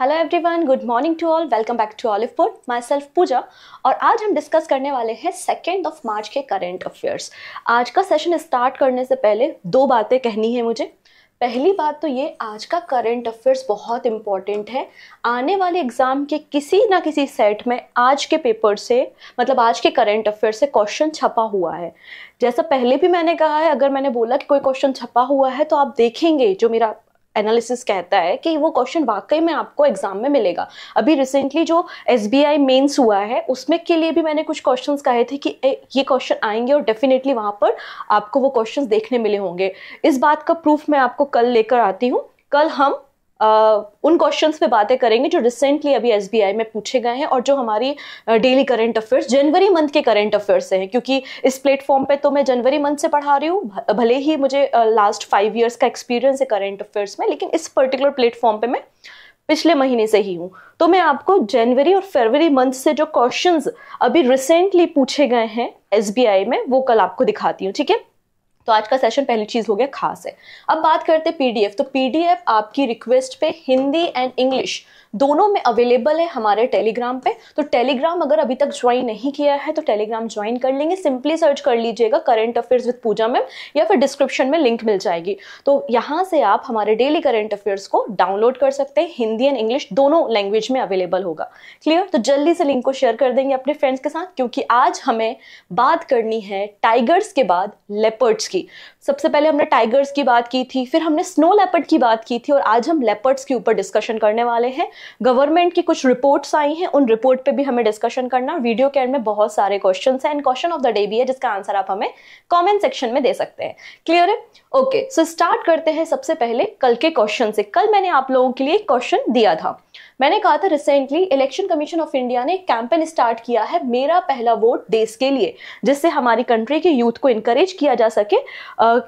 Hello everyone good morning to all welcome back to ऑलिवपुर myself Pooja और आज हम डिस्कस करने वाले हैं सेकेंड ऑफ मार्च के करेंट अफेयर्स आज का सेशन स्टार्ट करने से पहले दो बातें कहनी है मुझे पहली बात तो ये आज का करंट अफेयर्स बहुत इम्पॉर्टेंट है आने वाले एग्ज़ाम के किसी ना किसी सेट में आज के पेपर से मतलब आज के करंट अफेयर से क्वेश्चन छपा हुआ है जैसा पहले भी मैंने कहा है अगर मैंने बोला कि कोई क्वेश्चन छपा हुआ है तो आप देखेंगे जो मेरा एनालिसिस कहता है कि वो क्वेश्चन वाकई में आपको एग्जाम में मिलेगा अभी रिसेंटली जो एस बी आई मेन्स हुआ है उसमें के लिए भी मैंने कुछ क्वेश्चन कहे थे कि ये क्वेश्चन आएंगे और डेफिनेटली वहाँ पर आपको वो क्वेश्चन देखने मिले होंगे इस बात का प्रूफ मैं आपको कल लेकर आती हूँ कल हम उन क्वेश्चंस पे बातें करेंगे जो रिसेंटली अभी एस में पूछे गए हैं और जो हमारी डेली करंट अफेयर्स जनवरी मंथ के करंट अफेयर्स से हैं क्योंकि इस प्लेटफॉर्म पे तो मैं जनवरी मंथ से पढ़ा रही हूँ भले ही मुझे लास्ट फाइव ईयर्स का एक्सपीरियंस है करंट अफेयर्स में लेकिन इस पर्टिकुलर प्लेटफॉर्म पर मैं पिछले महीने से ही हूँ तो मैं आपको जनवरी और फरवरी मंथ से जो क्वेश्चंस अभी रिसेंटली पूछे गए हैं एस में वो कल आपको दिखाती हूँ ठीक है तो आज का सेशन पहली चीज़ हो गया खास है अब बात करते पीडीएफ तो पीडीएफ आपकी रिक्वेस्ट पे हिंदी एंड इंग्लिश दोनों में अवेलेबल है हमारे टेलीग्राम पे तो टेलीग्राम अगर अभी तक ज्वाइन नहीं किया है तो टेलीग्राम ज्वाइन कर लेंगे सिंपली सर्च कर लीजिएगा current affairs with Pooja ma'am या फिर डिस्क्रिप्शन में लिंक मिल जाएगी तो यहाँ से आप हमारे डेली करंट अफेयर्स को डाउनलोड कर सकते हैं हिंदी एंड इंग्लिश दोनों लैंग्वेज में अवेलेबल होगा क्लियर तो जल्दी से लिंक को शेयर कर देंगे अपने फ्रेंड्स के साथ क्योंकि आज हमें बात करनी है टाइगर्स के बाद लेपर्ड्स की सबसे पहले हमने टाइगर्स की बात की थी फिर हमने स्नो लेपर्ड की बात की थी और आज हम लेपर्ड्स के ऊपर डिस्कशन करने वाले हैं गवर्नमेंट की कुछ रिपोर्ट्स आई हैं उन रिपोर्ट पे भी हमें डिस्कशन करना वीडियो के एंड में बहुत सारे क्वेश्चन हैं and question of the day भी है जिसका आंसर आप हमें कॉमेंट सेक्शन में दे सकते हैं क्लियर है ओके सो स्टार्ट करते हैं सबसे पहले कल के क्वेश्चन से कल मैंने आप लोगों के लिए क्वेश्चन दिया था मैंने कहा था recently election commission of India ने एक कैंपेन स्टार्ट किया है मेरा पहला वोट देश के लिए जिससे हमारी कंट्री के यूथ को इनकरेज किया जा सके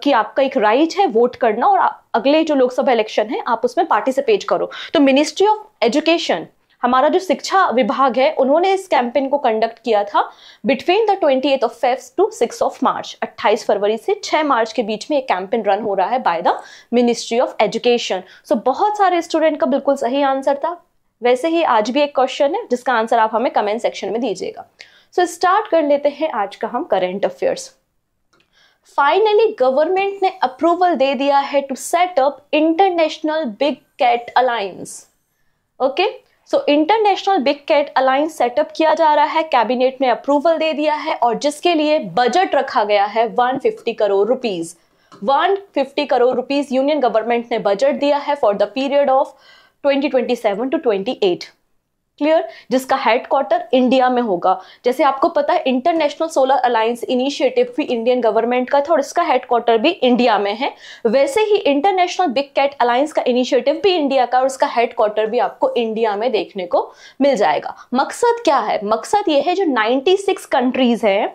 कि आपका एक राइट है वोट करना और अगले जो लोकसभा इलेक्शन है आप उसमें पार्टिसिपेट करो तो मिनिस्ट्री ऑफ एजुकेशन हमारा जो शिक्षा विभाग है उन्होंने इस कैंपेन को कंडक्ट किया था between the twenty of Feb to six of March 28 फरवरी से 6 मार्च के बीच में एक कैंपेन रन हो रहा है by the ministry of education so बहुत सारे स्टूडेंट का बिल्कुल सही आंसर था वैसे ही आज भी एक क्वेश्चन है जिसका आंसर आप हमें कमेंट सेक्शन में दीजिएगा सो so, स्टार्ट कर लेते हैं आज का हम करेंट अफेयर्स फाइनली गवर्नमेंट ने अप्रूवल दे दिया है to set up international big cat alliance okay so international big cat alliance setup किया जा रहा है कैबिनेट ने अप्रूवल दे दिया है और जिसके लिए बजट रखा गया है 150 crore rupees 150 crore rupees union government ने बजट दिया है for the period of 2027 to 28 clear जिसका हेडक्वार्टर इंडिया में होगा जैसे आपको पता है इंटरनेशनल सोलर अलायंस इनिशिएटिव भी इंडियन गवर्नमेंट का था और इसका हेडक्वार्टर भी इंडिया में है वैसे ही इंटरनेशनल बिग कैट अलायंस का इनिशिएटिव भी इंडिया का और इसका हेडक्वार्टर भी आपको इंडिया में देखने को मिल जाएगा मकसद क्या है मकसद ये है जो नाइन्टी कंट्रीज हैं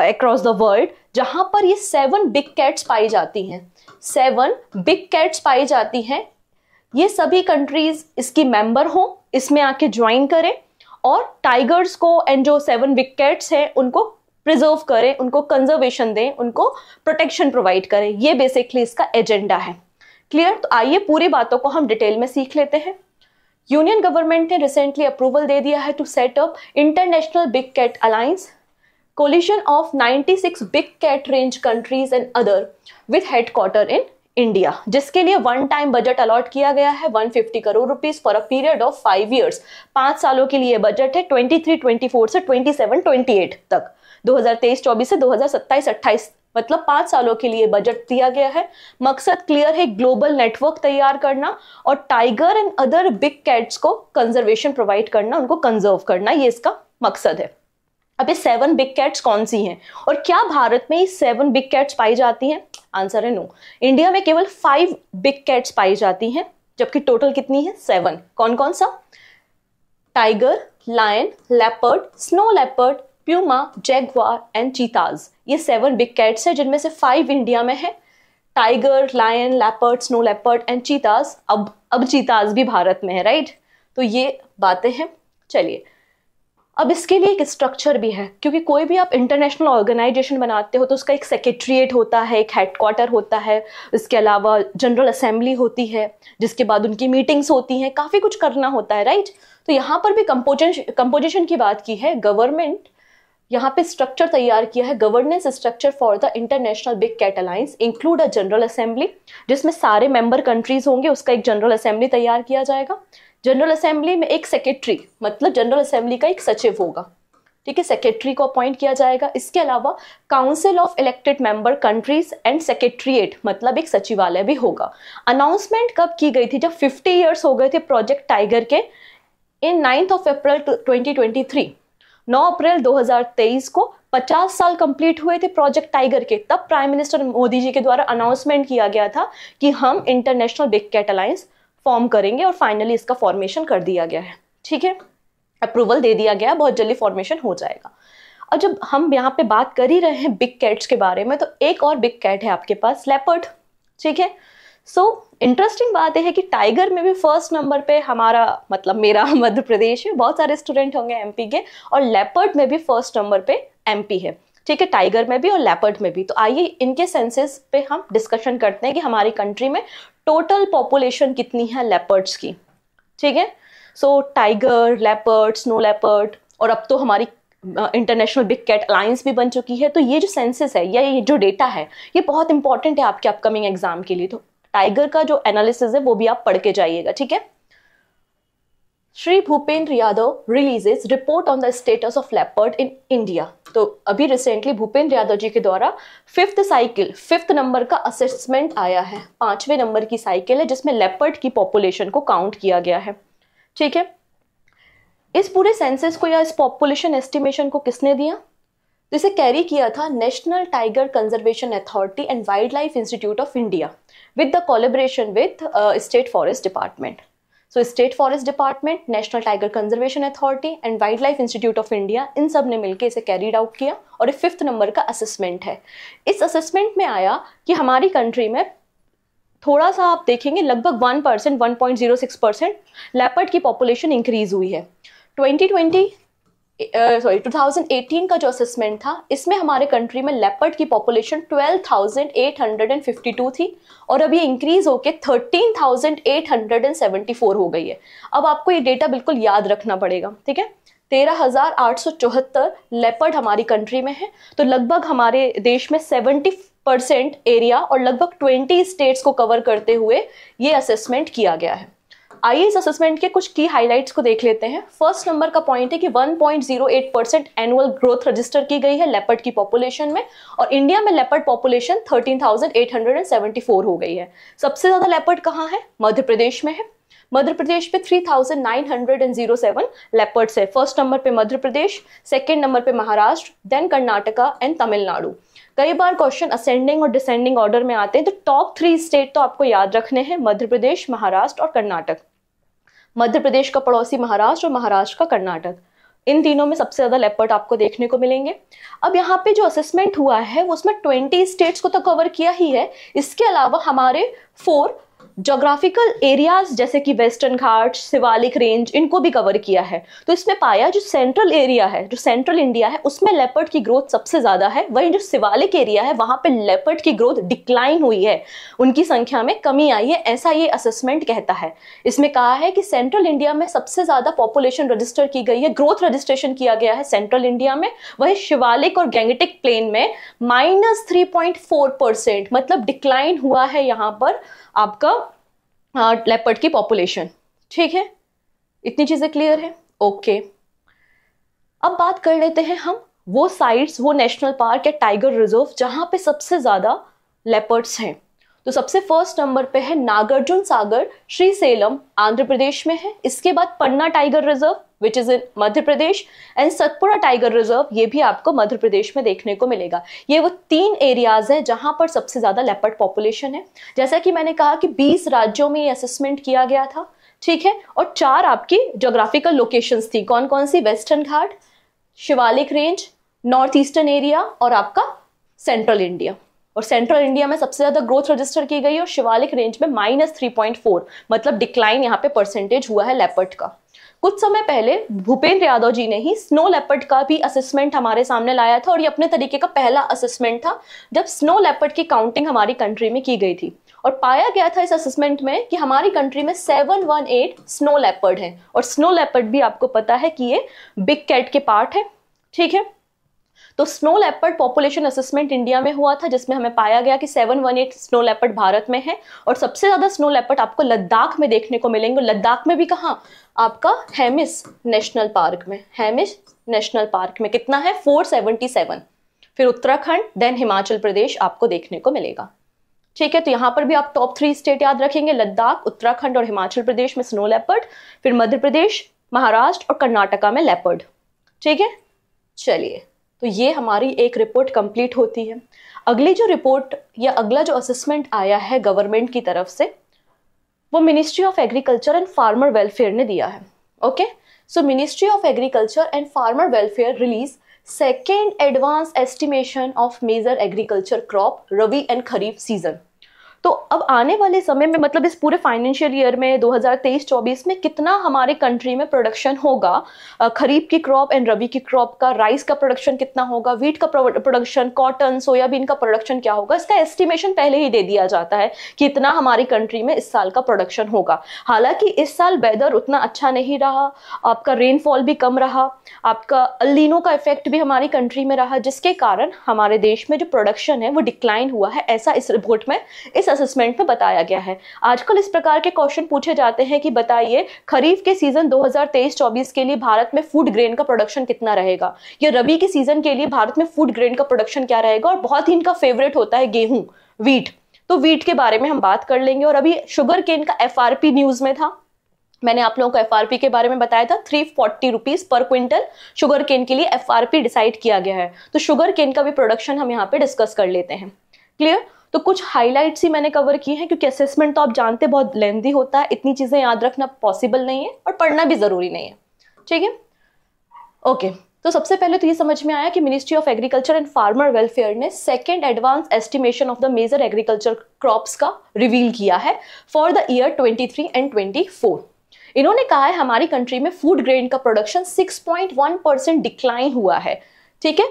अक्रॉस द वर्ल्ड जहां पर ये सेवन बिग कैट्स पाई जाती हैं सेवन बिग कैट्स पाई जाती हैं ये सभी कंट्रीज इसकी मेंबर हों इसमें आके ज्वाइन करें और टाइगर्स को एंड जो सेवन विकेट्स हैं उनको प्रिजर्व करें उनको कंजर्वेशन दें उनको प्रोटेक्शन प्रोवाइड करें ये बेसिकली इसका एजेंडा है क्लियर तो आइए पूरी बातों को हम डिटेल में सीख लेते हैं यूनियन गवर्नमेंट ने रिसेंटली अप्रूवल दे दिया है to set up international big cat alliance coalition of 96 big cat range countries and other with headquarter in India जिसके लिए वन टाइम बजट अलॉट किया गया है 150 crore rupees for a period of five years पांच सालों के लिए बजट है 23, 24 से 27, 28 तक 2023-24 से 2027-28 मतलब पांच सालों के लिए बजट दिया गया है मकसद क्लियर है ग्लोबल नेटवर्क तैयार करना और tiger and other big cats को कंजर्वेशन प्रोवाइड करना उनको कंजर्व करना ये इसका मकसद है अब ये सेवन बिग कैट्स कौन सी हैं और क्या भारत में ये सेवन बिग कैट्स पाई जाती हैं आंसर है नो इंडिया में केवल फाइव बिग कैट्स पाई जाती हैं जबकि टोटल कितनी है सेवन कौन कौन सा tiger lion leopard snow leopard puma jaguar and cheetahs ये सेवन बिग कैट्स हैं जिनमें से फाइव इंडिया में है tiger lion leopard snow leopard and cheetahs अब अब चीताज भी भारत में है राइट तो ये बातें हैं चलिए अब इसके लिए एक स्ट्रक्चर भी है क्योंकि कोई भी आप इंटरनेशनल ऑर्गेनाइजेशन बनाते हो तो उसका एक सेक्रेटरीट होता है एक हेडक्वार्टर होता है इसके अलावा जनरल असेंबली होती है जिसके बाद उनकी मीटिंग्स होती हैं काफ़ी कुछ करना होता है राइट तो यहाँ पर भी कंपोजिशन कंपोजिशन की बात की है गवर्नमेंट यहाँ पे स्ट्रक्चर तैयार किया है governance structure for the international big cat alliance include a general assembly जिसमें सारे मेंबर कंट्रीज होंगे उसका एक जनरल असेंबली तैयार किया जाएगा जनरल असेंबली में एक सेक्रेटरी मतलब जनरल असेंबली का एक सचिव होगा ठीक है सेक्रेटरी को अपॉइंट किया जाएगा इसके अलावा council of elected member countries and secretariat मतलब एक सचिवालय भी होगा अनाउंसमेंट कब की गई थी जब 50 इयर्स हो गए थे प्रोजेक्ट टाइगर के इन नाइन्थ ऑफ अप्रैल 2023 9 अप्रैल 2023 को 50 साल कंप्लीट हुए थे प्रोजेक्ट टाइगर के तब प्राइम मिनिस्टर मोदी जी के द्वारा अनाउंसमेंट किया गया था कि हम international big cat alliance form करेंगे और फाइनली इसका फॉर्मेशन कर दिया गया है ठीक है अप्रूवल दे दिया गया बहुत जल्दी फॉर्मेशन हो जाएगा और जब हम यहाँ पे बात कर ही रहे हैं बिग कैट्स के बारे में तो एक और बिग कैट है आपके पास लेपर्ड ठीक है सो इंटरेस्टिंग बात यह है कि टाइगर में भी फर्स्ट नंबर पे हमारा मतलब मेरा मध्य प्रदेश है बहुत सारे स्टूडेंट होंगे एम के और लेपर्ड में भी फर्स्ट नंबर पे एम है ठीक है टाइगर में भी और लेपर्ड में भी तो आइए इनके सेंसेस पे हम डिस्कशन करते हैं कि हमारी कंट्री में टोटल पॉपुलेशन कितनी है लेपर्ड्स की ठीक है so tiger leopard snow leopard और अब तो हमारी इंटरनेशनल बिग कैट अलायंस भी बन चुकी है तो ये जो सेंसेस है या ये जो डेटा है ये बहुत इंपॉर्टेंट है आपके अपकमिंग एग्जाम के लिए तो टाइगर का जो एनालिसिस है वो भी आप पढ़ के जाइएगा ठीक है Shri Bhupender Yadav releases report on the status of leopard in India तो अभी रिसेंटली भूपेंद्र यादव जी के द्वारा फिफ्थ साइकिल फिफ्थ नंबर का असेसमेंट आया है पांचवें नंबर की साइकिल है जिसमें लेपर्ड की पॉपुलेशन को काउंट किया गया है ठीक है इस पूरे सेंसेस को या इस पॉपुलेशन एस्टिमेशन को किसने दिया जिसे कैरी किया था national tiger conservation authority and wildlife institute of India with the collaboration with state forest department so state forest department national tiger conservation authority and wildlife institute of India इन सब ने मिलकर इसे carried out किया और ये fifth number का assessment है इस असेसमेंट में आया कि हमारी कंट्री में थोड़ा सा आप देखेंगे लगभग one percent one point zero six percent leopard की पॉपुलेशन इंक्रीज हुई है ट्वेंटी ट्वेंटी सॉरी uh, 2018 का जो असेसमेंट था इसमें हमारे कंट्री में लेपर्ड की पॉपुलेशन 12,852 थी और अब ये इंक्रीज होके 13,874 हो गई है अब आपको ये डेटा बिल्कुल याद रखना पड़ेगा ठीक है तेरह हज़ार आठ सौ चौहत्तर लेपर्ड हमारी कंट्री में है तो लगभग हमारे देश में सेवेंटी परसेंट एरिया और लगभग ट्वेंटी स्टेट्स को कवर करते हुए ये असेसमेंट किया गया है आइए इस असेसमेंट के कुछ की हाइलाइट्स को देख लेते हैं फर्स्ट नंबर का पॉइंट है कि 1.08 परसेंट एनुअल ग्रोथ रजिस्टर की गई है लेपर्ड की पॉपुलेशन में और इंडिया में लेपर्ड पॉपुलेशन 13,874 हो गई है सबसे ज़्यादा लेपर्ड कहाँ है मध्य प्रदेश में है मध्य प्रदेश पे 3,907 लेपर्ड्स है फर्स्ट नंबर पे मध्य प्रदेश सेकेंड नंबर पे महाराष्ट्र देन कर्नाटका एंड तमिलनाडु कई बार क्वेश्चन असेंडिंग और डिसेंडिंग ऑर्डर में आते हैं तो टॉप थ्री स्टेट तो आपको याद रखने हैं मध्य प्रदेश महाराष्ट्र और कर्नाटक मध्य प्रदेश का पड़ोसी महाराष्ट्र और महाराष्ट्र का कर्नाटक इन तीनों में सबसे ज़्यादा लेपर्ट आपको देखने को मिलेंगे अब यहाँ पे जो असेसमेंट हुआ है वो उसमें 20 स्टेट्स को तो कवर किया ही है इसके अलावा हमारे फोर जोग्राफिकल एरियाज जैसे कि वेस्टर्न घाट शिवालिक रेंज इनको भी कवर किया है तो इसमें पाया जो सेंट्रल एरिया है जो सेंट्रल इंडिया है उसमें लेपर्ड की ग्रोथ सबसे ज़्यादा है वहीं जो शिवालिक एरिया है वहां पे लेपर्ड की ग्रोथ डिक्लाइन हुई है उनकी संख्या में कमी आई है ऐसा ये असेसमेंट कहता है इसमें कहा है कि सेंट्रल इंडिया में सबसे ज़्यादा पॉपुलेशन रजिस्टर की गई है ग्रोथ रजिस्ट्रेशन किया गया है सेंट्रल इंडिया में वहीं शिवालिक और गैंगटिक प्लेन में माइनस मतलब डिक्लाइन हुआ है यहाँ पर आपका लेपर्ड की पॉपुलेशन ठीक है इतनी चीज़ें क्लियर है ओके अब बात कर लेते हैं हम वो साइट्स वो नेशनल पार्क या टाइगर रिजर्व जहां पे सबसे ज़्यादा लेपर्ड्स हैं तो सबसे फर्स्ट नंबर पे है नागार्जुन सागर श्री सेलम आंध्र प्रदेश में है इसके बाद Panna tiger reserve which is in Madhya Pradesh and Satpura tiger reserve ये भी आपको मध्य प्रदेश में देखने को मिलेगा ये वो तीन एरियाज हैं जहां पर सबसे ज्यादा लेपर्ड पॉपुलेशन है जैसा कि मैंने कहा कि 20 राज्यों में ये असेसमेंट किया गया था ठीक है और चार आपकी जोग्राफिकल लोकेशंस थी कौन कौन सी western Ghat Shivalik range north eastern area और आपका सेंट्रल इंडिया और सेंट्रल इंडिया में सबसे ज्यादा ग्रोथ रजिस्टर की गई और शिवालिक रेंज में माइनस थ्री पॉइंट फोर मतलब डिक्लाइन यहाँ पे परसेंटेज हुआ है लेपर्ट का कुछ समय पहले भूपेंद्र यादव जी ने ही स्नो लेपर्ड का भी असेसमेंट हमारे सामने लाया था और ये अपने तरीके का पहला असेसमेंट था जब स्नो लेपर्ड की काउंटिंग हमारी कंट्री में की गई थी और पाया गया था इस असेसमेंट में कि हमारी कंट्री में 718 स्नो लेपर्ड है और स्नो लेपर्ड भी आपको पता है कि ये बिग कैट के पार्ट है ठीक है तो snow leopard population assessment India में हुआ था जिसमें हमें पाया गया कि 718 स्नो लेपर्ड भारत में है और सबसे ज़्यादा स्नो लेपर्ड आपको लद्दाख में देखने को मिलेंगे लद्दाख में भी कहाँ आपका हैमिस नेशनल पार्क में हैमिस नेशनल पार्क में कितना है 477 फिर उत्तराखंड देन हिमाचल प्रदेश आपको देखने को मिलेगा ठीक है तो यहां पर भी आप टॉप थ्री स्टेट याद रखेंगे लद्दाख उत्तराखंड और हिमाचल प्रदेश में स्नो लेपर्ड फिर मध्य प्रदेश महाराष्ट्र और कर्नाटका में लेपर्ड ठीक है चलिए तो ये हमारी एक रिपोर्ट कंप्लीट होती है अगली जो रिपोर्ट या अगला जो असेसमेंट आया है गवर्नमेंट की तरफ से वो ministry of agriculture and farmer welfare ने दिया है okay so ministry of agriculture and farmer welfare release second advance estimation of major agriculture crop rabi and kharif season तो अब आने वाले समय में मतलब इस पूरे फाइनेंशियल ईयर में 2023-24 में कितना हमारे कंट्री में प्रोडक्शन होगा खरीफ की क्रॉप एंड रबी की क्रॉप का राइस का प्रोडक्शन कितना होगा वीट का प्रोडक्शन कॉटन सोयाबीन का प्रोडक्शन क्या होगा इसका एस्टिमेशन पहले ही दे दिया जाता है कि इतना हमारी कंट्री में इस साल का प्रोडक्शन होगा हालांकि इस साल वेदर उतना अच्छा नहीं रहा आपका रेनफॉल भी कम रहा आपका अल्लिनो का इफेक्ट भी हमारी कंट्री में रहा जिसके कारण हमारे देश में जो प्रोडक्शन है वो डिक्लाइन हुआ है ऐसा इस रिपोर्ट में इस असेसमेंट में बताया गया है आजकल इस प्रकार के क्वेश्चन पूछे जाते हैं कि बताइए खरीफ के सीजन 2023-24 के लिए भारत में फूड ग्रेन का प्रोडक्शन कितना रहेगा या रबी के सीजन के लिए भारत में फूड ग्रेन का प्रोडक्शन क्या रहेगा और बहुत ही इनका फेवरेट होता है गेहूं वीट तो वीट के बारे में हम बात कर लेंगे और अभी शुगर केन का एफ न्यूज में था मैंने आप लोगों को एफ के बारे में बताया था थ्री फोर्टी रुपीज पर क्विंटल शुगर केन के लिए एफ डिसाइड किया गया है तो शुगर केन का भी प्रोडक्शन हम यहाँ पे डिस्कस कर लेते हैं क्लियर तो कुछ हाईलाइट्स ही मैंने कवर किए हैं क्योंकि असेसमेंट तो आप जानते बहुत लेंदी होता है इतनी चीज़ें याद रखना पॉसिबल नहीं है और पढ़ना भी ज़रूरी नहीं है ठीक है ओके तो सबसे पहले तो ये समझ में आया कि ministry of agriculture and farmer welfare ने second advance estimation of the major agriculture crops का रिवील किया है फॉर द ईयर 23 एंड 24 इन्होंने कहा है हमारी कंट्री में फूड ग्रेन का प्रोडक्शन 6.1 परसेंट डिक्लाइन हुआ है ठीक है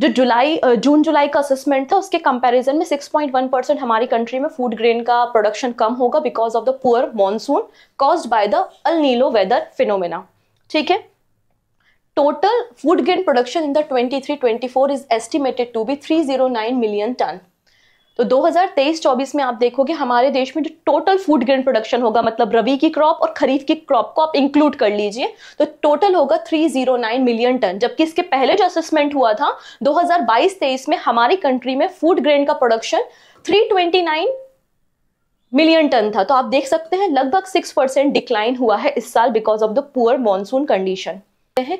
जो जुलाई जून जुलाई का असेसमेंट था उसके कंपैरिजन में 6.1 परसेंट हमारी कंट्री में फूड ग्रेन का प्रोडक्शन कम होगा because of the poor monsoon caused by the El Nino weather phenomena ठीक है total food grain production in the 23-24 is estimated to be 309 million ton तो 2023-24 में आप देखोगे हमारे देश में जो टोटल फूड ग्रेन प्रोडक्शन होगा मतलब रवि की क्रॉप और खरीफ की क्रॉप को आप इंक्लूड कर लीजिए तो टोटल होगा 309 मिलियन टन जबकि इसके पहले जो असेसमेंट हुआ था 2022-23 में हमारी कंट्री में फूड ग्रेन का प्रोडक्शन 329 मिलियन टन था तो आप देख सकते हैं लगभग सिक्स परसेंट डिक्लाइन हुआ है इस साल because of the poor monsoon condition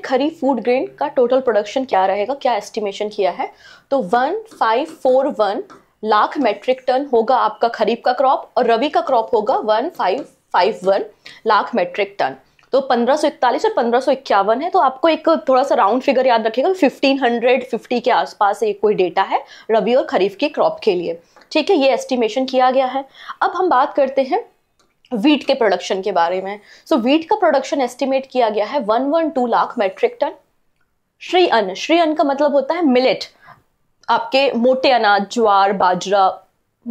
kharif food grain का टोटल प्रोडक्शन क्या रहेगा क्या एस्टिमेशन किया है तो one five four one lakh metric ton होगा आपका खरीफ का क्रॉप और रवि का क्रॉप होगा one five five one lakh metric ton तो पंद्रह सौ इकतालीस और पंद्रह सौ इक्यावन है तो आपको एक थोड़ा सा राउंड फिगर याद रखेगा फिफ्टीन हंड्रेड फिफ्टी के आसपास एक कोई डेटा है रबी और खरीफ के क्रॉप के लिए ठीक है ये एस्टिमेशन किया गया है अब हम बात करते हैं वीट के प्रोडक्शन के बारे में सो so, वीट का प्रोडक्शन एस्टिमेट किया गया है one one two lakh metric ton Shri Anna Shri अन्न का मतलब होता है मिलेट आपके मोटे अनाज ज्वार बाजरा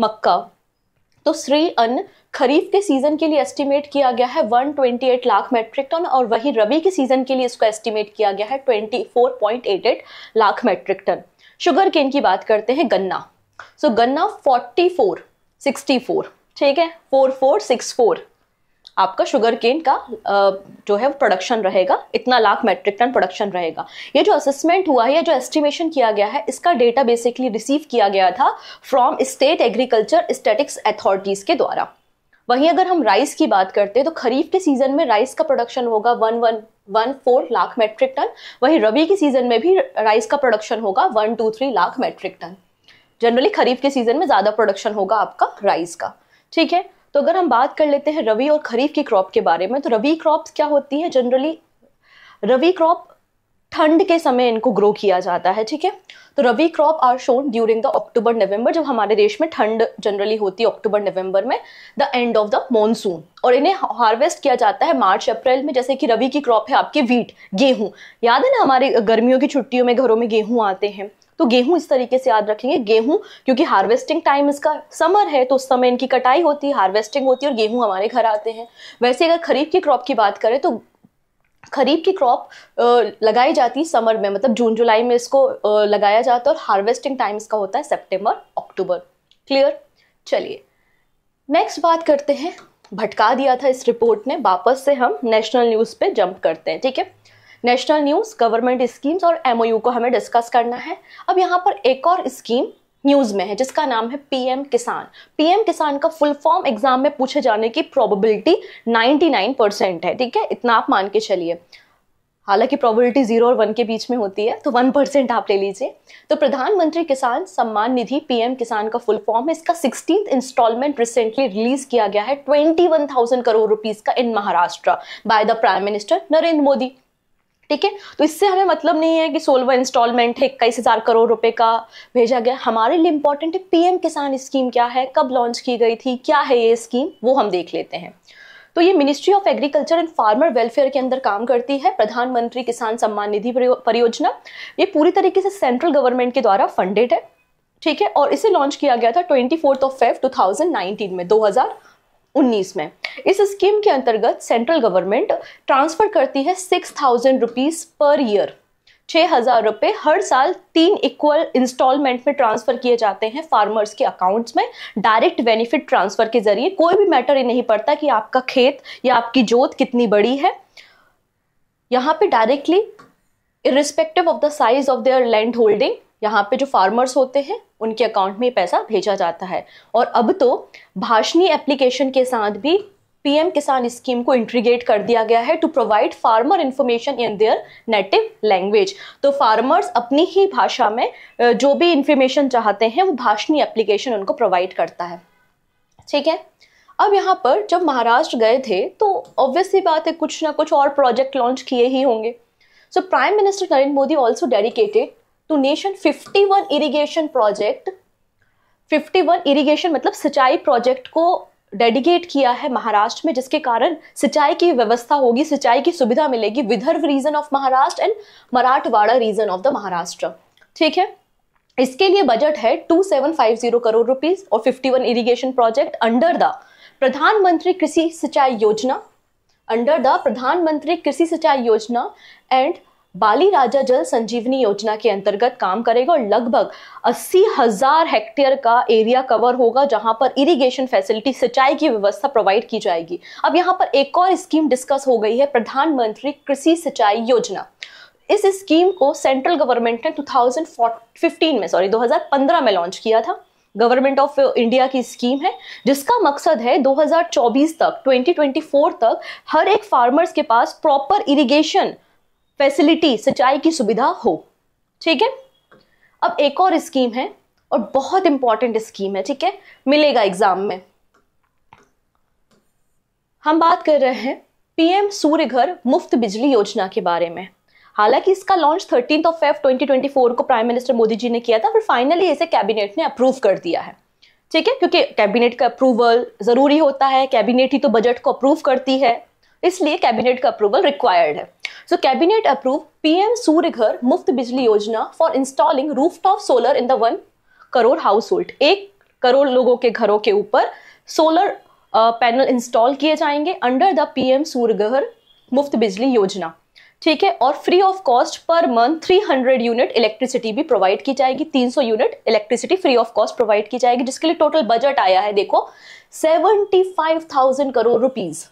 मक्का तो श्री अन्न खरीफ के सीजन के लिए एस्टिमेट किया गया है 128 लाख मेट्रिक टन और वही रबी के सीजन के लिए इसको एस्टिमेट किया गया है 24.88 lakh metric tonne sugar cane की बात करते हैं गन्ना सो so, गन्ना 44 64 ठीक है 4464 आपका शुगर केन का जो है प्रोडक्शन रहेगा इतना लाख मेट्रिक टन प्रोडक्शन रहेगा ये जो असेसमेंट हुआ है या जो एस्टिमेशन किया गया है इसका डेटा बेसिकली रिसीव किया गया था from state agriculture statistics authorities के द्वारा वहीं अगर हम राइस की बात करते हैं तो खरीफ के सीजन में राइस का प्रोडक्शन होगा one one one four lakh metric tonne वहीं रबी के सीजन में भी राइस का प्रोडक्शन होगा one two three lakh metric tonne generally kharif के सीजन में ज़्यादा प्रोडक्शन होगा आपका राइस का ठीक है तो अगर हम बात कर लेते हैं रवि और खरीफ की क्रॉप के बारे में तो रवि क्रॉप्स क्या होती हैं जनरली रवि क्रॉप ठंड के समय इनको ग्रो किया जाता है ठीक है तो rabi crop are sown during the October November जब हमारे देश में ठंड जनरली होती है अक्टूबर नवंबर में the end of the monsoon और इन्हें हार्वेस्ट किया जाता है मार्च अप्रैल में जैसे कि रवि की क्रॉप है आपके वीट गेहूं याद है ना हमारे गर्मियों की छुट्टियों में घरों में गेहूं आते हैं तो गेहूं इस तरीके से याद रखेंगे गेहूं क्योंकि हार्वेस्टिंग टाइम इसका समर है तो उस समय इनकी कटाई होती है हार्वेस्टिंग होती है और गेहूं हमारे घर आते हैं वैसे अगर खरीफ की क्रॉप की बात करें तो खरीफ की क्रॉप लगाई जाती है समर में मतलब जून जुलाई में इसको लगाया जाता है और हार्वेस्टिंग टाइम इसका होता है सेप्टेम्बर अक्टूबर क्लियर चलिए नेक्स्ट बात करते हैं भटका दिया था इस रिपोर्ट ने वापस से हम नेशनल न्यूज़ पे जंप करते हैं ठीक है नेशनल न्यूज़ गवर्नमेंट स्कीम्स और एमओयू को हमें डिस्कस करना है अब यहाँ पर एक और स्कीम न्यूज़ में है जिसका नाम है पीएम किसान पीएम किसान का फुल फॉर्म एग्जाम में पूछे जाने की प्रोबेबिलिटी 99 परसेंट है ठीक है इतना आप मान के चलिए हालांकि प्रोबेबिलिटी जीरो और वन के बीच में होती है तो वन परसेंट आप ले लीजिए तो प्रधानमंत्री किसान सम्मान निधि पीएम किसान का फुल फॉर्म है इसका सिक्सटीन इंस्टॉलमेंट रिसेंटली रिलीज किया गया है twenty one thousand crore rupees का in Maharashtra by the prime minister Narendra Modi ठीक है तो इससे हमें मतलब नहीं है कि सोलवा इंस्टॉलमेंट है इक्कीस हज़ार करोड़ रुपए का भेजा गया हमारे लिए इंपॉर्टेंट है पीएम किसान स्कीम क्या है कब लॉन्च की गई थी क्या है ये स्कीम वो हम देख लेते हैं तो ये ministry of agriculture and farmer welfare के अंदर काम करती है प्रधानमंत्री किसान सम्मान निधि परियोजना ये पूरी तरीके से सेंट्रल गवर्नमेंट के द्वारा फंडेड है ठीक है और इसे लॉन्च किया गया था twenty fourth of feb nineteen में दो हजार 2019 में इस स्कीम के अंतर्गत सेंट्रल गवर्नमेंट ट्रांसफ़र करती है six thousand rupees per year छः हज़ार रुपये हर साल तीन इक्वल इंस्टॉलमेंट में ट्रांसफ़र किए जाते हैं फार्मर्स के अकाउंट्स में डायरेक्ट बेनिफिट ट्रांसफ़र के जरिए कोई भी मैटर ये नहीं पड़ता कि आपका खेत या आपकी जोत कितनी बड़ी है यहाँ पे directly irrespective of the size of their land holding यहाँ पे जो फार्मर्स होते हैं उनके अकाउंट में पैसा भेजा जाता है और अब तो भाषणी एप्लीकेशन के साथ भी पीएम किसान स्कीम को इंट्रीगेट कर दिया गया है to provide farmer information in their native language तो फार्मर्स अपनी ही भाषा में जो भी इंफॉर्मेशन चाहते हैं वो भाषणी एप्लीकेशन उनको प्रोवाइड करता है ठीक है अब यहाँ पर जब महाराष्ट्र गए थे तो ऑब्वियसली बात है कुछ ना कुछ और प्रोजेक्ट लॉन्च किए ही होंगे so prime minister Narendra Modi also dedicated to nation 51 irrigation project 51 irrigation मतलब सिंचाई प्रोजेक्ट को डेडिकेट किया है महाराष्ट्र में जिसके कारण सिंचाई की व्यवस्था होगी सिंचाई की सुविधा मिलेगी Vidarbha region of Maharashtra and Marathwada region of the Maharashtra ठीक है इसके लिए बजट है 2750 करोड़ रुपीस और 51 इरिगेशन प्रोजेक्ट अंडर द प्रधानमंत्री कृषि सिंचाई योजना अंडर द प्रधानमंत्री कृषि सिंचाई योजना एंड बाली राजा जल संजीवनी योजना के अंतर्गत काम करेगा और लगभग अस्सी हजार हेक्टेयर का एरिया कवर होगा जहां पर इरिगेशन फैसिलिटी सिंचाई की व्यवस्था प्रोवाइड की जाएगी अब यहाँ पर एक और स्कीम डिस्कस हो गई है प्रधानमंत्री कृषि सिंचाई योजना इस स्कीम को सेंट्रल गवर्नमेंट ने 2015 में सॉरी 2015 में लॉन्च किया था गवर्नमेंट ऑफ इंडिया की स्कीम है जिसका मकसद है 2024 तक 2024 तक हर एक फार्मर्स के पास प्रॉपर इरिगेशन फैसिलिटी सिंचाई की सुविधा हो ठीक है अब एक और स्कीम है और बहुत इंपॉर्टेंट स्कीम है ठीक है मिलेगा एग्जाम में हम बात कर रहे हैं पीएम सूर्य घर मुफ्त बिजली योजना के बारे में हालांकि इसका launch thirteen of feb twenty को प्राइम मिनिस्टर मोदी जी ने किया था पर फाइनली इसे कैबिनेट ने अप्रूव कर दिया है ठीक है क्योंकि कैबिनेट का अप्रूवल ज़रूरी होता है कैबिनेट ही तो बजट को अप्रूव करती है इसलिए कैबिनेट का अप्रूवल रिक्वायर्ड है so cabinet approve PM Surya Ghar Muft Bijli Yojana for installing rooftop solar in the one crore household एक करोड़ लोगों के घरों के ऊपर सोलर पैनल इंस्टॉल किए जाएंगे under the PM Surya Ghar Muft Bijli योजना ठीक है और free of cost per month 300 unit electricity भी प्रोवाइड की जाएगी 300 unit electricity free of cost provide की जाएगी जिसके लिए टोटल बजट आया है देखो 75,000 crore rupees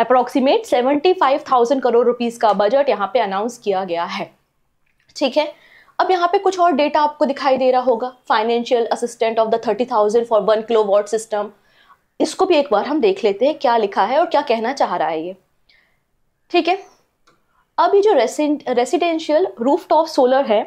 approximate thousand crore rupees का बजट यहाँ पे अनाउंस किया गया है ठीक है अब यहाँ पे कुछ और डेटा आपको दिखाई दे रहा होगा financial assistant of the thirty thousand for one kilowatt system इसको भी एक बार हम देख लेते हैं क्या लिखा है और क्या कहना चाह रहा है ये ठीक है अभी जो रेसिडेंशियल रूफ टॉप सोलर है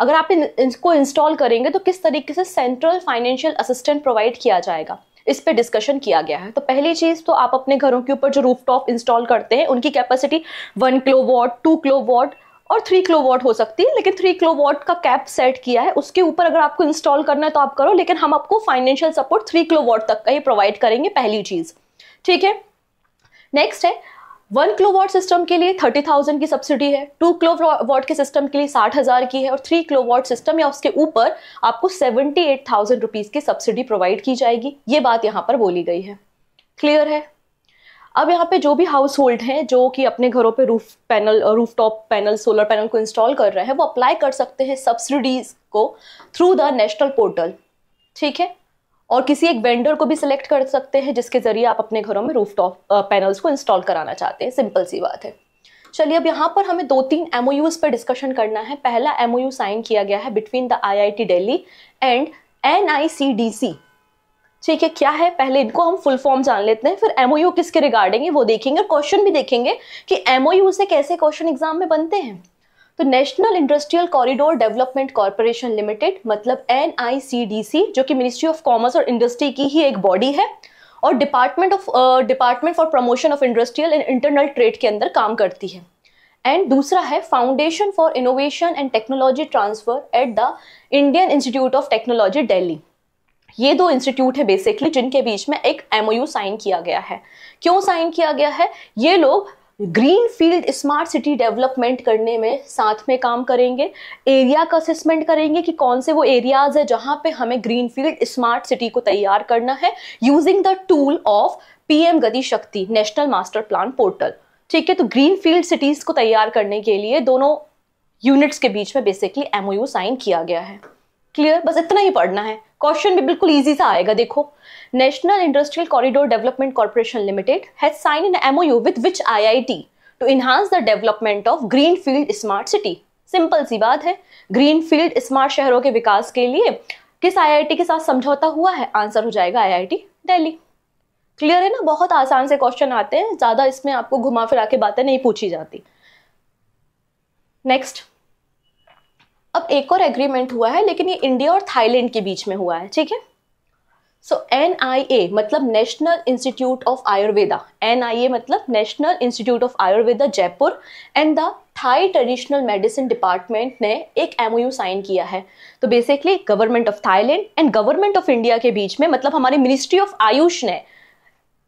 अगर आप इसको इंस्टॉल करेंगे तो किस तरीके से सेंट्रल फाइनेंशियल असिस्टेंट प्रोवाइड किया जाएगा इस पे डिस्कशन किया गया है तो पहली चीज़ तो आप अपने घरों के ऊपर जो रूफ टॉप इंस्टॉल करते हैं उनकी capacity one kilowatt two kilowatt और थ्री किलो वॉट हो सकती है लेकिन थ्री किलो वॉट का कैप सेट किया है उसके ऊपर अगर आपको इंस्टॉल करना है तो आप करो लेकिन हम आपको financial support three kilowatt तक का ही प्रोवाइड करेंगे पहली चीज़ ठीक है नेक्स्ट है वन क्लो वॉट सिस्टम के लिए थर्टी थाउजेंड की सब्सिडी है टू क्लो वॉट के सिस्टम के लिए साठ हज़ार की है और थ्री क्लो वॉट सिस्टम या उसके ऊपर आपको सेवेंटी एट थाउजेंड रुपीज़ की सब्सिडी प्रोवाइड की जाएगी ये बात यहाँ पर बोली गई है क्लियर है अब यहाँ पे जो भी हाउस होल्ड हैं जो कि अपने घरों पे roof panel rooftop panel solar panel को इंस्टॉल कर रहे हैं वो अप्लाई कर सकते हैं सब्सिडीज़ को थ्रू द नेशनल पोर्टल ठीक है और किसी एक वेंडर को भी सिलेक्ट कर सकते हैं जिसके ज़रिए आप अपने घरों में रूफ टॉप पैनल्स को इंस्टॉल कराना चाहते हैं सिंपल सी बात है चलिए अब यहाँ पर हमें दो तीन एम पर डिस्कशन करना है पहला एम साइन किया गया है between the I I T Delhi and N I C D C ठीक है क्या है पहले इनको हम फुल फॉर्म जान लेते हैं फिर एमओयू किसके रिगार्डिंग है वो देखेंगे और क्वेश्चन भी देखेंगे कि एमओयू से कैसे क्वेश्चन एग्जाम में बनते हैं तो national industrial corridor development corporation limited मतलब एन जो कि मिनिस्ट्री ऑफ कॉमर्स और इंडस्ट्री की ही एक बॉडी है और department of department for promotion of industrial and internal trade के अंदर काम करती है एंड दूसरा है foundation for innovation and technology transfer at the Indian institute of technology Delhi ये दो इंस्टीट्यूट है बेसिकली जिनके बीच में एक एमओयू साइन किया गया है क्यों साइन किया गया है ये लोग green field smart city development करने में साथ में काम करेंगे एरिया का असेसमेंट करेंगे कि कौन से वो एरियाज है जहां पे हमें ग्रीन फील्ड स्मार्ट सिटी को तैयार करना है using the tool of PM Gati Shakti national master plan portal ठीक है तो ग्रीन फील्ड सिटीज को तैयार करने के लिए दोनों यूनिट्स के बीच में बेसिकली एमओयू साइन किया गया है क्लियर बस इतना ही पढ़ना है क्वेश्चन भी बिल्कुल इजी सा आएगा देखो national industrial corridor development corporation limited has sign MoU with which IIT to enhance the development of green field smart city simple सी बात है ग्रीन फील्ड स्मार्ट शहरों के विकास के लिए किस आईआईटी के साथ समझौता हुआ है आंसर हो जाएगा आईआईटी दिल्ली क्लियर है ना बहुत आसान से क्वेश्चन आते हैं ज्यादा इसमें आपको घुमा फिरा के बातें नहीं पूछी जाती नेक्स्ट अब एक और एग्रीमेंट हुआ है लेकिन ये इंडिया और थाईलैंड के बीच में हुआ है ठीक है सो एन आई ए मतलब national institute of Ayurveda N I A मतलब national institute of Ayurveda Jaipur and the Thai traditional medicine department ने एक एमओयू साइन किया है तो basically government of Thailand and government of India के बीच में मतलब हमारे मिनिस्ट्री ऑफ आयुष ने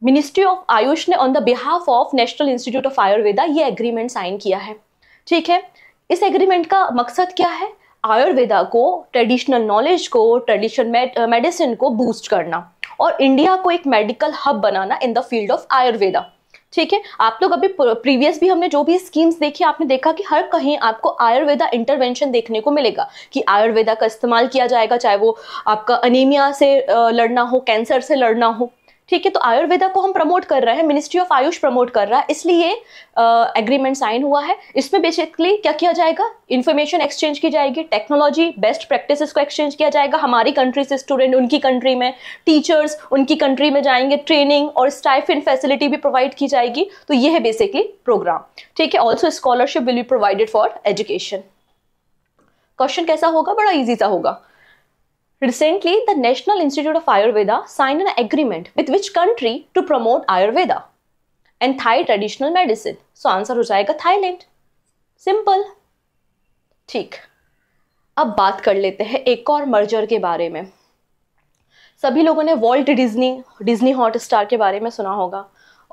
मिनिस्ट्री ऑफ आयुष ने on the behalf of national institute of Ayurveda ये एग्रीमेंट साइन किया है ठीक है इस एग्रीमेंट का मकसद क्या है आयुर्वेदा को ट्रेडिशनल नॉलेज को ट्रेडिशनल मेडिसिन को बूस्ट करना और इंडिया को एक मेडिकल हब बनाना in the field of Ayurveda ठीक है आप लोग अभी प्रीवियस भी हमने जो भी स्कीम्स देखी आपने देखा कि हर कहीं आपको आयुर्वेदा इंटरवेंशन देखने को मिलेगा कि आयुर्वेदा का इस्तेमाल किया जाएगा चाहे वो आपका अनीमिया से लड़ना हो कैंसर से लड़ना हो ठीक है तो आयुर्वेदा को हम प्रमोट कर रहे हैं मिनिस्ट्री ऑफ आयुष प्रमोट कर रहा है इसलिए एग्रीमेंट साइन हुआ है इसमें बेसिकली क्या किया जाएगा इन्फॉर्मेशन एक्सचेंज की जाएगी टेक्नोलॉजी बेस्ट प्रैक्टिसेस को एक्सचेंज किया जाएगा हमारी कंट्री से स्टूडेंट उनकी कंट्री में टीचर्स उनकी कंट्री में जाएंगे ट्रेनिंग और स्टाइफिन फैसिलिटी भी प्रोवाइड की जाएगी तो ये है बेसिकली प्रोग्राम ठीक है also scholarship will be provided for education question कैसा होगा बड़ा ईजी सा होगा Recently, the National Institute of Ayurveda signed an agreement with which country to promote Ayurveda and Thai traditional medicine. So answer हो जाएगा Thailand simple ठीक अब बात कर लेते हैं एक और मर्जर के बारे में सभी लोगों ने Walt Disney Disney Hotstar के बारे में सुना होगा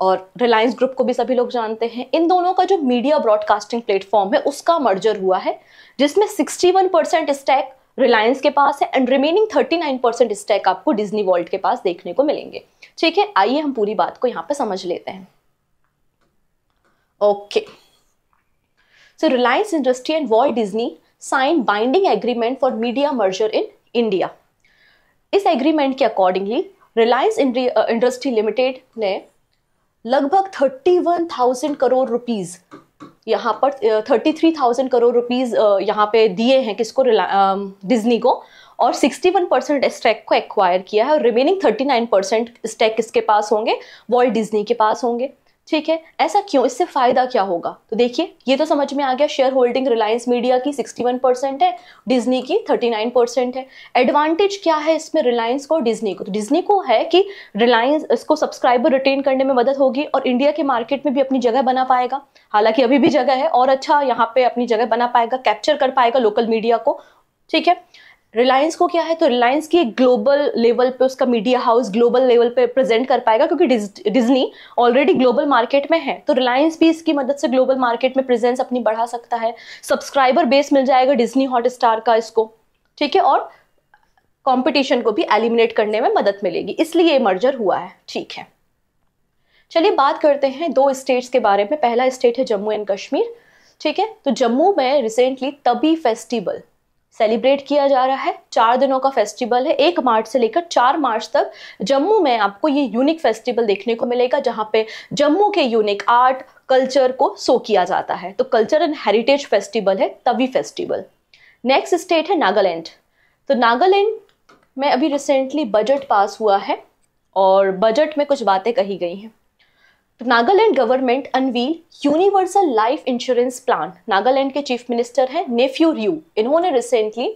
और रिलायंस ग्रुप को भी सभी लोग जानते हैं इन दोनों का जो मीडिया ब्रॉडकास्टिंग प्लेटफॉर्म है उसका मर्जर हुआ है जिसमें 61 परसेंट स्टैक रिलायंस के पास है एंड रिमेनिंग 39 परसेंट स्टैक आपको डिज्नी वर्ल्ड के पास देखने को मिलेंगे ठीक है आइए हम पूरी बात को यहाँ पे समझ लेते हैं okay so Reliance industry and Walt Disney sign binding agreement for media merger in India इस एग्रीमेंट के अकॉर्डिंगली रिलायंस इंडस्ट्री लिमिटेड ने लगभग 31,000 करोड़ रुपीस यहाँ पर thirty three thousand crore rupees यहाँ पे दिए हैं किसको डिज्नी को और 61 परसेंट स्टैक को एक्वायर किया है और रिमेनिंग 39 परसेंट स्टैक किसके पास होंगे वॉल्ट डिज्नी के पास होंगे ठीक है ऐसा क्यों इससे फायदा क्या होगा तो देखिए ये तो समझ में आ गया शेयर होल्डिंग रिलायंस मीडिया की 61 परसेंट है डिज्नी की 39 परसेंट है एडवांटेज क्या है इसमें रिलायंस को और डिज्नी को तो डिज्नी को है कि रिलायंस इसको सब्सक्राइबर रिटेन करने में मदद होगी और इंडिया के मार्केट में भी अपनी जगह बना पाएगा हालांकि अभी भी जगह है और अच्छा यहाँ पे अपनी जगह बना पाएगा कैप्चर कर पाएगा लोकल मीडिया को ठीक है रिलायंस को क्या है तो रिलायंस की एक ग्लोबल लेवल पे उसका मीडिया हाउस ग्लोबल लेवल पे प्रेजेंट कर पाएगा क्योंकि डिज्नी ऑलरेडी ग्लोबल मार्केट में है तो रिलायंस भी इसकी मदद से ग्लोबल मार्केट में प्रेजेंस अपनी बढ़ा सकता है सब्सक्राइबर बेस मिल जाएगा डिज्नी हॉट स्टार का इसको ठीक है और कॉम्पिटिशन को भी एलिमिनेट करने में मदद मिलेगी इसलिए ये मर्जर हुआ है ठीक है चलिए बात करते हैं दो स्टेट्स के बारे में पहला स्टेट है जम्मू एंड कश्मीर ठीक है तो जम्मू में रिसेंटली तभी फेस्टिवल सेलिब्रेट किया जा रहा है चार दिनों का फेस्टिवल है एक मार्च से लेकर चार मार्च तक जम्मू में आपको ये यूनिक फेस्टिवल देखने को मिलेगा जहाँ पे जम्मू के यूनिक आर्ट कल्चर को शो किया जाता है तो कल्चर एंड हेरिटेज फेस्टिवल है तवी फेस्टिवल नेक्स्ट स्टेट है नागालैंड तो नागालैंड में अभी रिसेंटली बजट पास हुआ है और बजट में कुछ बातें कही गई हैं Nagaland government unveil universal life insurance plan Nagaland के चीफ मिनिस्टर हैं नेफ्यू रियू इन्होंने रिसेंटली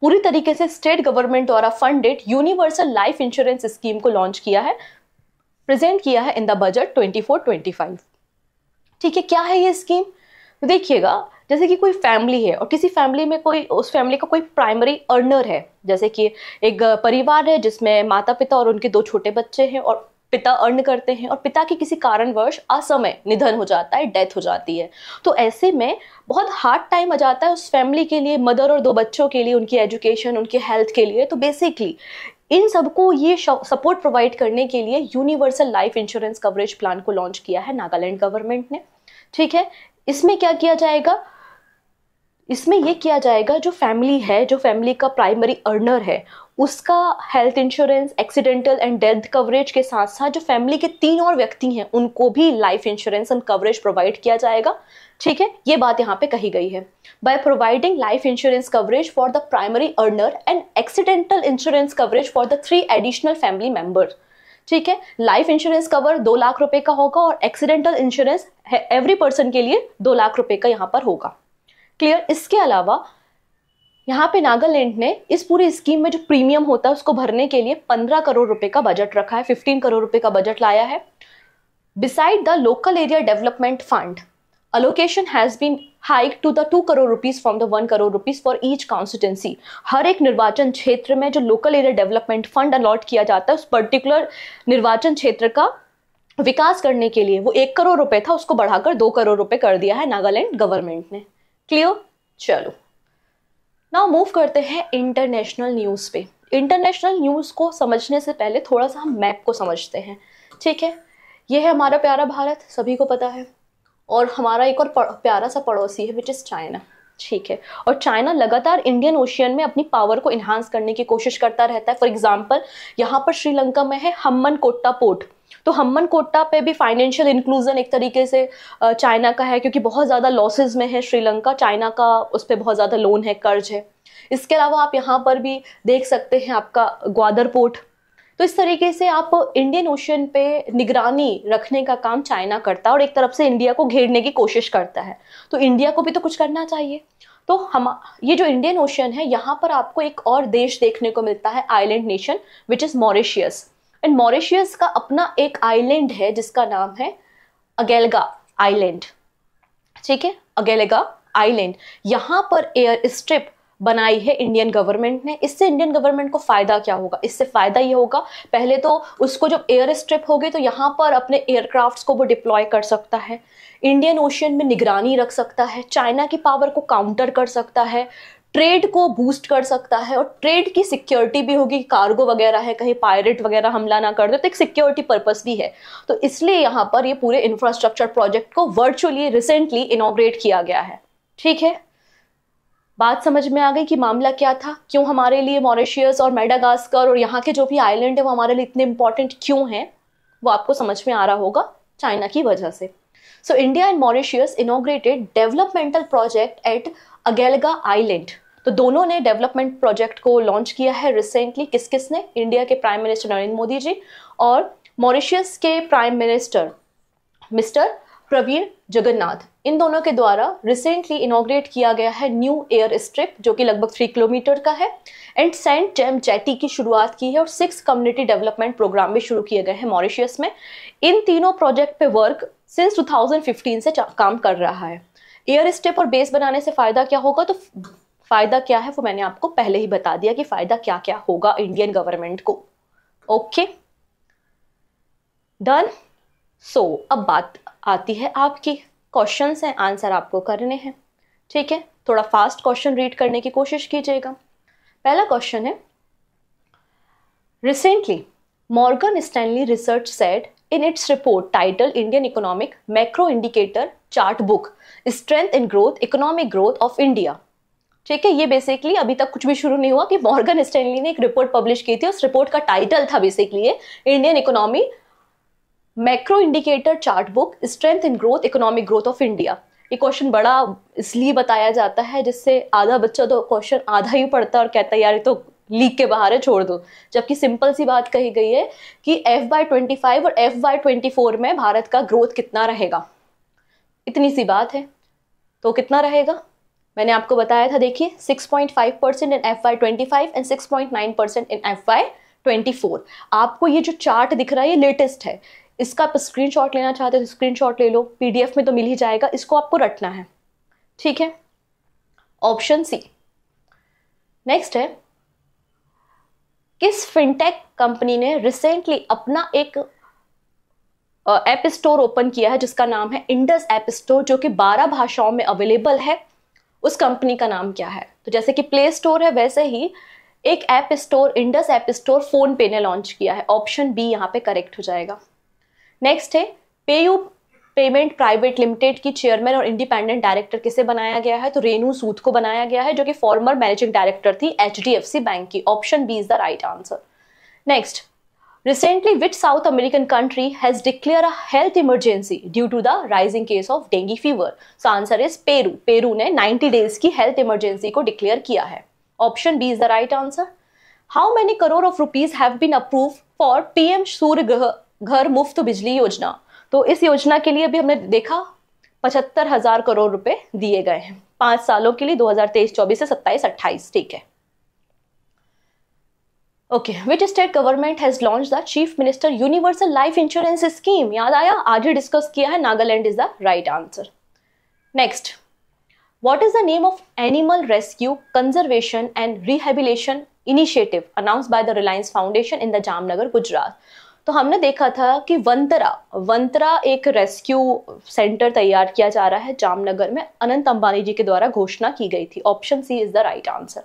पूरी तरीके से स्टेट गवर्नमेंट द्वारा funded universal life insurance scheme को लॉन्च किया है प्रेजेंट किया है इन द बजट 24-25 ठीक है क्या है ये स्कीम तो देखिएगा जैसे कि कोई फैमिली है और किसी फैमिली में कोई उस फैमिली का को कोई प्राइमरी अर्नर है जैसे कि एक परिवार है जिसमें माता पिता और उनके दो छोटे बच्चे हैं और पिता अर्न करते हैं और पिता के किसी कारणवश असमय निधन हो जाता है डेथ हो जाती है तो ऐसे में बहुत हार्ड टाइम आ जाता है उस फैमिली के लिए मदर और दो बच्चों के लिए उनकी एजुकेशन उनके हेल्थ के लिए तो बेसिकली इन सबको ये सपोर्ट प्रोवाइड करने के लिए universal life insurance coverage plan को लॉन्च किया है नागालैंड गवर्नमेंट ने ठीक है इसमें क्या किया जाएगा इसमें यह किया जाएगा जो फैमिली है जो फैमिली का प्राइमरी अर्नर है उसका health insurance accidental and death coverage के साथ साथ जो फैमिली के तीन और व्यक्ति हैं उनको भी life insurance and coverage provide किया जाएगा ठीक है ये बात यहाँ पे कही गई है by providing life insurance coverage for the primary earner and accidental insurance coverage for the three additional family member ठीक है लाइफ इंश्योरेंस कवर दो लाख रुपए का होगा और एक्सीडेंटल इंश्योरेंस एवरी पर्सन के लिए दो लाख रुपए का यहाँ पर होगा क्लियर इसके अलावा यहाँ पे नागालैंड ने इस पूरी स्कीम में जो प्रीमियम होता है उसको भरने के लिए पंद्रह करोड़ रुपए का बजट रखा है फिफ्टीन करोड़ रुपए का बजट लाया है beside the local area development fund allocation has been hike to the two crore rupees from the one crore rupees for each constituency हर एक निर्वाचन क्षेत्र में जो local area development fund allot किया जाता है उस पर्टिकुलर निर्वाचन क्षेत्र का विकास करने के लिए वो एक करोड़ रुपए था उसको बढ़ाकर दो करोड़ रुपए कर दिया है नागालैंड गवर्नमेंट ने क्लियर चलो नाउ मूव करते हैं इंटरनेशनल न्यूज़ पे इंटरनेशनल न्यूज़ को समझने से पहले थोड़ा सा हम मैप को समझते हैं ठीक है ये है हमारा प्यारा भारत सभी को पता है और हमारा एक और प्यारा सा पड़ोसी है विच इज़ चाइना ठीक है और चाइना लगातार इंडियन ओशियन में अपनी पावर को इन्हांस करने की कोशिश करता रहता है फॉर एग्जाम्पल यहाँ पर श्रीलंका में है हम्मन कोट्टा पोर्ट तो हम्मन कोटा पे भी फाइनेंशियल इंक्लूजन एक तरीके से चाइना का है क्योंकि बहुत ज़्यादा लॉसेज में है श्रीलंका चाइना का उस पर बहुत ज़्यादा लोन है कर्ज है इसके अलावा आप यहाँ पर भी देख सकते हैं आपका ग्वादर पोर्ट तो इस तरीके से आप इंडियन ओशन पे निगरानी रखने का काम चाइना करता है और एक तरफ से इंडिया को घेरने की कोशिश करता है तो इंडिया को भी तो कुछ करना चाहिए तो हम ये जो इंडियन ओशन है यहाँ पर आपको एक और देश देखने को मिलता है island nation which is Mauritius and Mauritius का अपना एक आइलैंड है जिसका नाम है अगेलगा आइलैंड ठीक है अगेलगा आइलैंड यहां पर एयर स्ट्रिप बनाई है इंडियन गवर्नमेंट ने इससे इंडियन गवर्नमेंट को फ़ायदा क्या होगा इससे फ़ायदा ये होगा पहले तो उसको जब एयर स्ट्रिप होगी तो यहाँ पर अपने एयरक्राफ्ट्स को वो डिप्लॉय कर सकता है इंडियन ओशियन में निगरानी रख सकता है चाइना की पावर को काउंटर कर सकता है ट्रेड को बूस्ट कर सकता है और ट्रेड की सिक्योरिटी भी होगी कार्गो वगैरह है कहीं पायरेट वगैरह हमला ना कर दे तो एक सिक्योरिटी पर्पस भी है तो इसलिए यहाँ पर ये पूरे इंफ्रास्ट्रक्चर प्रोजेक्ट को वर्चुअली रिसेंटली इनोग्रेट किया गया है ठीक है बात समझ में आ गई कि मामला क्या था क्यों हमारे लिए मॉरिशियस और मेडागास्कर और यहाँ के जो भी आइलैंड है वो हमारे लिए इतने इंपॉर्टेंट क्यों हैं वो आपको समझ में आ रहा होगा चाइना की वजह से so India and Mauritius inaugurated developmental project at Agalega island तो दोनों ने डेवलपमेंट प्रोजेक्ट को लॉन्च किया है रिसेंटली किस किस ने इंडिया के प्राइम मिनिस्टर नरेंद्र मोदी जी और मॉरिशियस के prime minister mister Pravind Jugnauth इन दोनों के द्वारा रिसेंटली इनोग्रेट किया गया है न्यू एयर स्ट्रिप जो कि लगभग थ्री किलोमीटर का है एंड सेंट जेम जैटी की शुरुआत की है और सिक्स कम्युनिटी डेवलपमेंट प्रोग्राम भी शुरू किए गए हैं मॉरिशियस में इन तीनों प्रोजेक्ट पे वर्क सिंस 2015 से काम कर रहा है एयर स्ट्रिप और बेस बनाने से फ़ायदा क्या होगा तो फ़ायदा क्या है वो मैंने आपको पहले ही बता दिया कि फ़ायदा क्या क्या होगा इंडियन गवर्नमेंट को ओके डन सो अब बात आती है आपकी क्वेश्चन हैं आंसर आपको करने हैं ठीक है थोड़ा फास्ट क्वेश्चन रीड करने की कोशिश कीजिएगा पहला क्वेश्चन है recently Morgan Stanley research set in its report title Indian economic macro indicator chart book strength in growth economic growth of India ठीक है ये बेसिकली अभी तक कुछ भी शुरू नहीं हुआ कि मॉर्गन स्टैनली ने एक रिपोर्ट पब्लिश की थी उस रिपोर्ट का टाइटल था basically Indian economy macro indicator chart book strength in growth economic growth of India ये क्वेश्चन बड़ा इसलिए बताया जाता है जिससे आधा बच्चा तो क्वेश्चन आधा ही पढ़ता और कहता है यार ये तो लीक के बाहर है छोड़ दो जबकि सिंपल सी बात कही गई है कि एफ बाई ट्वेंटी फाइव और एफ बाई ट्वेंटी फोर में भारत का ग्रोथ कितना रहेगा इतनी सी बात है तो कितना रहेगा मैंने आपको बताया था देखिए 6.5 percent in F Y twenty five and 6.9 percent in F Y twenty four आपको ये जो चार्ट दिख रहा है ये लेटेस्ट है इसका आप स्क्रीन लेना चाहते हो तो स्क्रीनशॉट ले लो पीडीएफ में तो मिल ही जाएगा इसको आपको रटना है ठीक है ऑप्शन सी नेक्स्ट है किस फिनटेक कंपनी ने रिसेंटली अपना एक ऐप स्टोर ओपन किया है जिसका नाम है इंडस ऐप स्टोर जो कि 12 भाषाओं में अवेलेबल है उस कंपनी का नाम क्या है तो जैसे कि प्ले स्टोर है वैसे ही एक app store Indus app store PhonePe ने लॉन्च किया है ऑप्शन बी यहाँ पे करेक्ट हो जाएगा नेक्स्ट है PayU payment private limited की चेयरमैन और इंडिपेंडेंट डायरेक्टर किसे बनाया गया है तो रेनू सूद को बनाया गया है जो कि फॉर्मर मैनेजिंग डायरेक्टर थी एच बैंक की option B is the right answer next Recently, which South American country has declared a health emergency due to the rising case of dengue fever? So answer is Peru. Peru ne 90 days ki health emergency ko declare kiya hai Option B is the right answer. How many crore of rupees have been approved for PM Surya ghar muft bijli yojana तो is yojana ke liye bhi humne dekha 75000 crore rupees diye gaye गए 5 पाँच ke liye 2023-24 se 27-28 ठीक है okay which state government has launch the chief minister universal life insurance scheme याद आया आज ही discuss किया है Nagaland is the right answer next what is the name of animal rescue conservation and rehabilitation initiative announce by the Reliance foundation in the Jamnagar Gujarat तो हमने देखा था कि वंतरा वंतरा एक रेस्क्यू सेंटर तैयार किया जा रहा है जामनगर में अनंत अंबानी जी के द्वारा घोषणा की गई थी option C is the right answer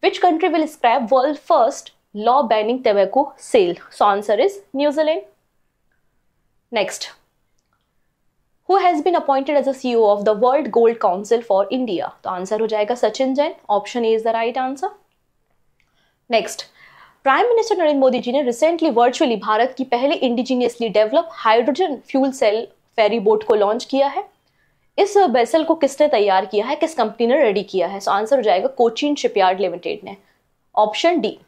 Which country will scrap world first law banning tobacco sale? So answer is New Zealand. Next, who has been appointed as a CEO of the World Gold Council for India? the answer हो जाएगा sachin jain option a is the right answer next prime minister Narendra Modi ji ने recently virtually Bharat की पहले indigenously develop hydrogen fuel cell ferry boat को launch किया है इस basal को किसने तैयार किया है किस कंपनी ने रेडी किया है सो आंसर हो जाएगा कोचिन शिपयार्ड लिमिटेड ने ऑप्शन डी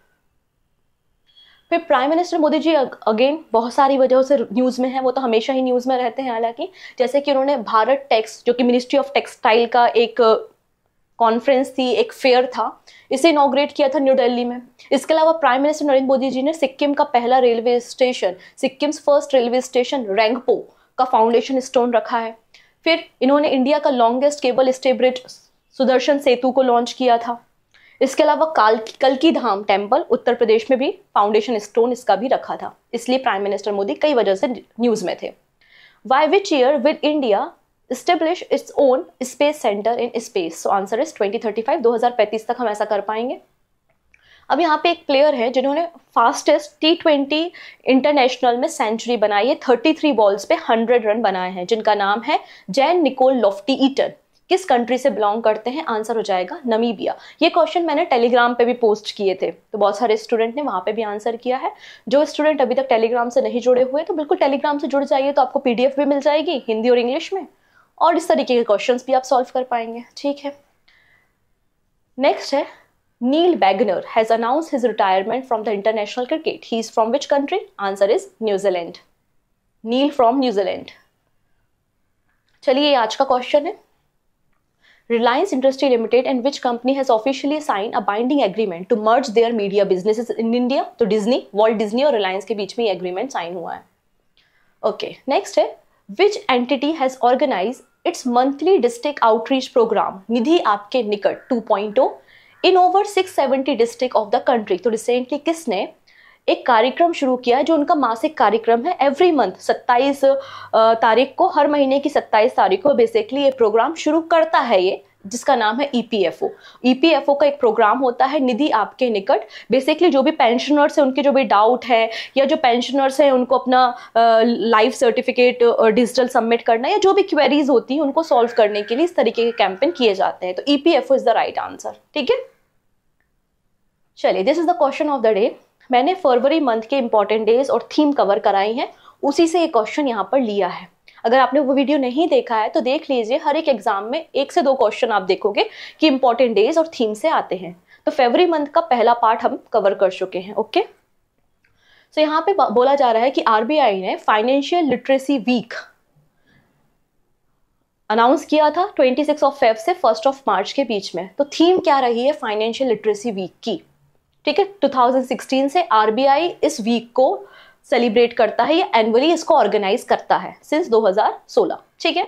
फिर prime minister Modi ji again बहुत सारी वजहों से न्यूज़ में हैं वो तो हमेशा ही न्यूज़ में रहते हैं हालांकि जैसे कि उन्होंने भारत टेक्स जो कि मिनिस्ट्री ऑफ टेक्सटाइल का एक कॉन्फ्रेंस थी एक फेयर था इसे इनोग्रेट किया था न्यू दिल्ली में इसके अलावा प्राइम मिनिस्टर नरेंद्र मोदी जी ने सिक्किम का पहला railway station Sikkim's first railway station Rangpo का फाउंडेशन स्टोन रखा है फिर इन्होंने इंडिया का longest cable stay bridge Sudarshan Setu को लॉन्च किया था इसके अलावा काल की धाम टेम्पल उत्तर प्रदेश में भी फाउंडेशन स्टोन इसका भी रखा था इसलिए प्राइम मिनिस्टर मोदी कई वजह से न्यूज़ में थे why which year with India establish its own space centre in space so answer is हजार पैंतीस तक हम ऐसा कर पाएंगे अब यहाँ पे एक प्लेयर है जिन्होंने फास्टेस्ट टी ट्वेंटी इंटरनेशनल में सेंचुरी बनाई है थर्टी थ्री बॉल्स पे हंड्रेड रन बनाए हैं जिनका नाम है जैन निकोल लॉफ्टी ईटन किस कंट्री से बिलोंग करते हैं आंसर हो जाएगा नमीबिया ये क्वेश्चन मैंने टेलीग्राम पे भी पोस्ट किए थे तो बहुत सारे स्टूडेंट ने वहां पे भी आंसर किया है जो स्टूडेंट अभी तक टेलीग्राम से नहीं जुड़े हुए तो बिल्कुल टेलीग्राम से जुड़ जाइए तो आपको पीडीएफ भी मिल जाएगी हिंदी और इंग्लिश में और इस तरीके के क्वेश्चन भी आप सॉल्व कर पाएंगे ठीक है नेक्स्ट है Neil Wagner has announced his retirement from the international cricket. He is from which country? Answer is New Zealand. Neil from New Zealand. चलिए आज का क्वेश्चन है Reliance industry limited and which company has officially sign a binding agreement to merge their media business in India तो Disney world Disney और Reliance के बीच में agreement sign हुआ है ओके नेक्स्ट है which entity has organise its monthly district outreach programme Nidhi Aapke Nikat two point in over 670 district of the country तो recently किसने एक कार्यक्रम शुरू किया है जो उनका मासिक कार्यक्रम है एवरी मंथ 27 तारीख को हर महीने की 27 तारीख को बेसिकली ये प्रोग्राम शुरू करता है ये जिसका नाम है ईपीएफओ e ईपीएफओ e का एक प्रोग्राम होता है निधि आपके निकट बेसिकली जो भी पेंशनर्स हैं उनके जो भी डाउट है या जो पेंशनर्स हैं उनको अपना लाइफ सर्टिफिकेट डिजिटल सबमिट करना या जो भी क्वेरीज होती हैं उनको सॉल्व करने के लिए इस तरीके के कैंपेन किए जाते हैं तो EPFO is the right answer ठीक है चलिए this is the question of the day मैंने फरवरी मंथ के इंपॉर्टेंट डेज और थीम कवर कराई हैं उसी से ये क्वेश्चन यहाँ पर लिया है अगर आपने वो वीडियो नहीं देखा है तो देख लीजिए हर एक एग्जाम में एक से दो क्वेश्चन आप देखोगे कि इंपॉर्टेंट डेज और थीम से आते हैं तो फेबरी मंथ का पहला पार्ट हम कवर कर चुके हैं ओके सो so, यहाँ पे बोला जा रहा है कि आरबीआई ने फाइनेंशियल लिटरेसी वीक अनाउंस किया था 26 ऑफ फेब से फर्स्ट ऑफ मार्च के बीच में तो थीम क्या रही है फाइनेंशियल लिटरेसी वीक की ठीक है 2016 से आरबीआई इस वीक को सेलिब्रेट करता है या एनुअली इसको ऑर्गेनाइज करता है सिंस 2016 ठीक है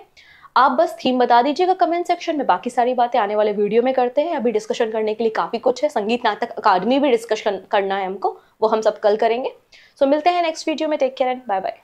आप बस थीम बता दीजिएगा कमेंट सेक्शन में बाकी सारी बातें आने वाले वीडियो में करते हैं अभी डिस्कशन करने के लिए काफ़ी कुछ है संगीत नाटक अकादमी भी डिस्कशन करना है हमको वो हम सब कल करेंगे सो so, मिलते हैं नेक्स्ट वीडियो में take care and bye bye